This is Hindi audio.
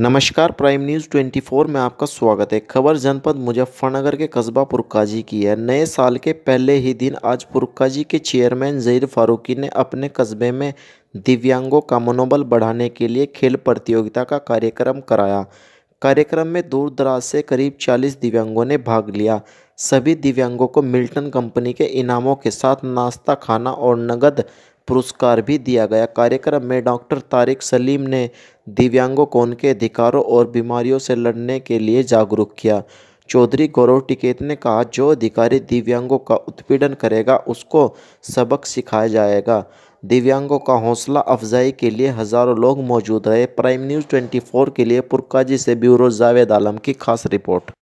नमस्कार प्राइम न्यूज़ 24 में आपका स्वागत है खबर जनपद मुजफ्फरनगर के कस्बा पुरकाजी की है नए साल के पहले ही दिन आज पुरकाजी के चेयरमैन जहीर फारूकी ने अपने कस्बे में दिव्यांगों का मनोबल बढ़ाने के लिए खेल प्रतियोगिता का कार्यक्रम कराया कार्यक्रम में दूर दराज से करीब 40 दिव्यांगों ने भाग लिया सभी दिव्यांगों को मिल्टन कंपनी के इनामों के साथ नाश्ता खाना और नगद पुरस्कार भी दिया गया कार्यक्रम में डॉक्टर तारिक सलीम ने दिव्यांगों को उनके अधिकारों और बीमारियों से लड़ने के लिए जागरूक किया चौधरी गौरव टिकेत ने कहा जो अधिकारी दिव्यांगों का उत्पीड़न करेगा उसको सबक सिखाया जाएगा दिव्यांगों का हौसला अफजाई के लिए हज़ारों लोग मौजूद रहे प्राइम न्यूज़ 24 के लिए पुरकाजी से ब्यूरो जावेद आलम की खास रिपोर्ट